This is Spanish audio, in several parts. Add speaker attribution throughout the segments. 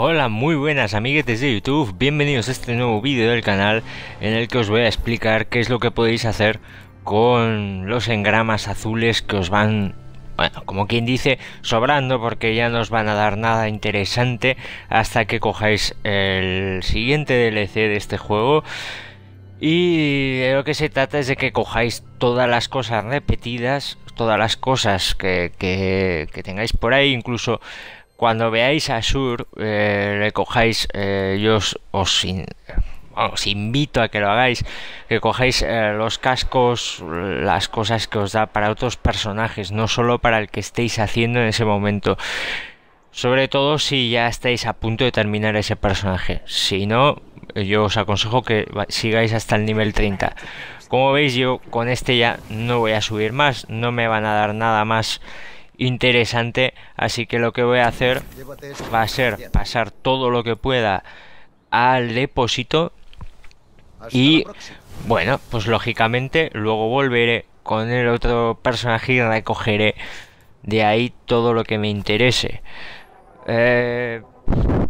Speaker 1: Hola, muy buenas amiguetes de YouTube, bienvenidos a este nuevo vídeo del canal en el que os voy a explicar qué es lo que podéis hacer con los engramas azules que os van, bueno, como quien dice, sobrando porque ya no os van a dar nada interesante hasta que cojáis el siguiente DLC de este juego. Y lo que se trata es de que cojáis todas las cosas repetidas, todas las cosas que, que tengáis por ahí, incluso cuando veáis a Sur, eh, le cojáis, eh, yo os, invito a que lo hagáis, que cojáis eh, los cascos, las cosas que os da para otros personajes, no solo para el que estéis haciendo en ese momento. Sobre todo si ya estáis a punto de terminar ese personaje. Si no, yo os aconsejo que sigáis hasta el nivel 30. Como veis yo con este ya no voy a subir más, no me van a dar nada más interesante. Así que lo que voy a hacer va a ser pasar todo lo que pueda al depósito. Y bueno, pues lógicamente luego volveré con el otro personaje y recogeré de ahí todo lo que me interese. Eh,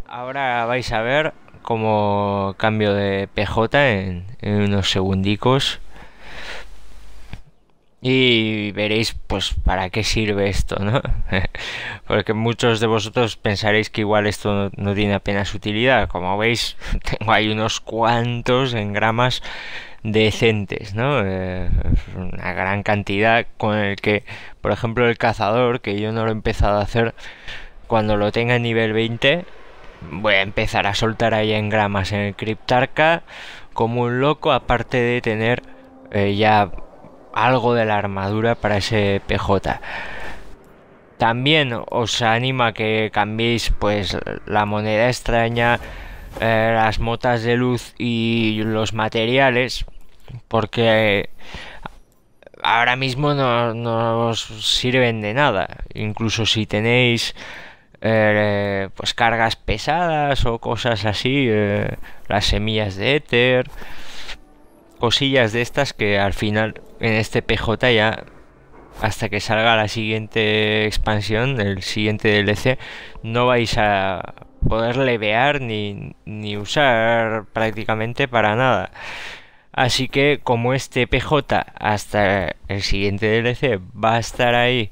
Speaker 1: ahora vais a ver como cambio de PJ en, en unos segundicos y veréis pues para qué sirve esto, ¿no? Porque muchos de vosotros pensaréis que igual esto no, tiene apenas utilidad. Como veis, tengo ahí unos cuantos en gramas decentes, ¿no? Eh, una gran cantidad con el que, por ejemplo, el cazador, que yo no lo he empezado a hacer, cuando lo tenga en nivel 20, voy a empezar a soltar ahí en gramas en el criptarca como un loco, aparte de tener eh, ya algo de la armadura para ese PJ. También os anima que cambiéis pues la moneda extraña, eh, las motas de luz y los materiales, porque ahora mismo no, os sirven de nada. Incluso si tenéis eh, pues cargas pesadas o cosas así, eh, las semillas de éter cosillas de estas que al final en este PJ ya hasta que salga la siguiente expansión, el siguiente DLC, no vais a poder levear ni, usar prácticamente para nada. Así que como este PJ hasta el siguiente DLC va a estar ahí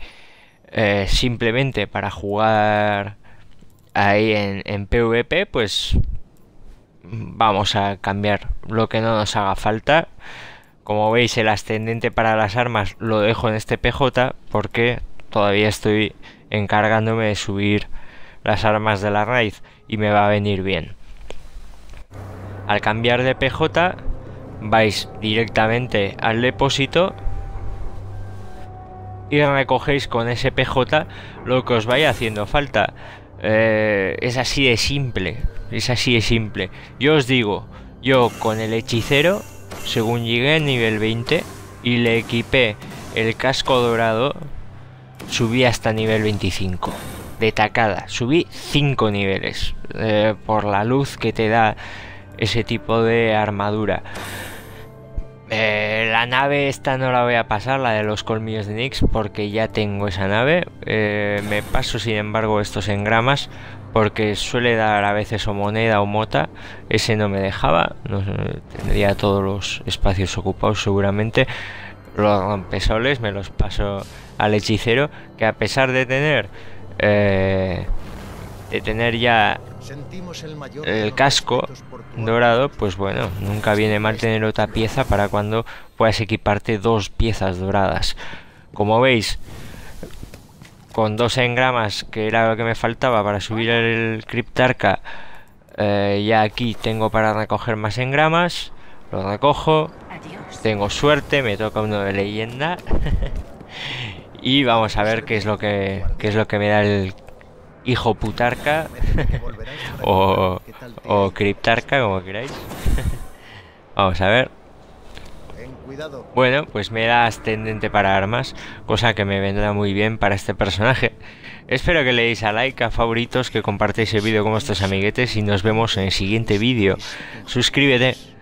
Speaker 1: eh, simplemente para jugar ahí en, en PvP, pues vamos a cambiar lo que no nos haga falta. Como veis el ascendente para las armas lo dejo en este PJ porque todavía estoy encargándome de subir las armas de la raíz y me va a venir bien. Al cambiar de PJ vais directamente al depósito y recogéis con ese PJ lo que os vaya haciendo falta. Eh, es así de simple. Es así de simple. Yo os digo, yo con el hechicero, según llegué a nivel 20 y le equipé el casco dorado, subí hasta nivel 25. De tacada, subí 5 niveles eh, por la luz que te da ese tipo de armadura. Eh, la nave esta no la voy a pasar, la de los colmillos de Nix, porque ya tengo esa nave. Eh, me paso sin embargo estos engramas, porque suele dar a veces o moneda o mota. Ese no me dejaba, tendría todos los espacios ocupados seguramente. Los rompesoles me los paso al hechicero, que a pesar de tener... Eh, de tener ya el casco dorado, pues bueno, nunca viene mal tener otra pieza para cuando puedas equiparte dos piezas doradas. Como veis, con dos engramas, que era lo que me faltaba para subir el criptarca, eh, ya aquí tengo para recoger más engramas. Lo recojo. Tengo suerte, me toca uno de leyenda. y vamos a ver qué es lo que, qué es lo que me da el hijo putarca o, criptarca, como queráis. Vamos a ver. Bueno, pues me da ascendente para armas, cosa que me vendrá muy bien para este personaje. Espero que le deis a like, a favoritos, que compartáis el vídeo con vuestros amiguetes y nos vemos en el siguiente vídeo. Suscríbete.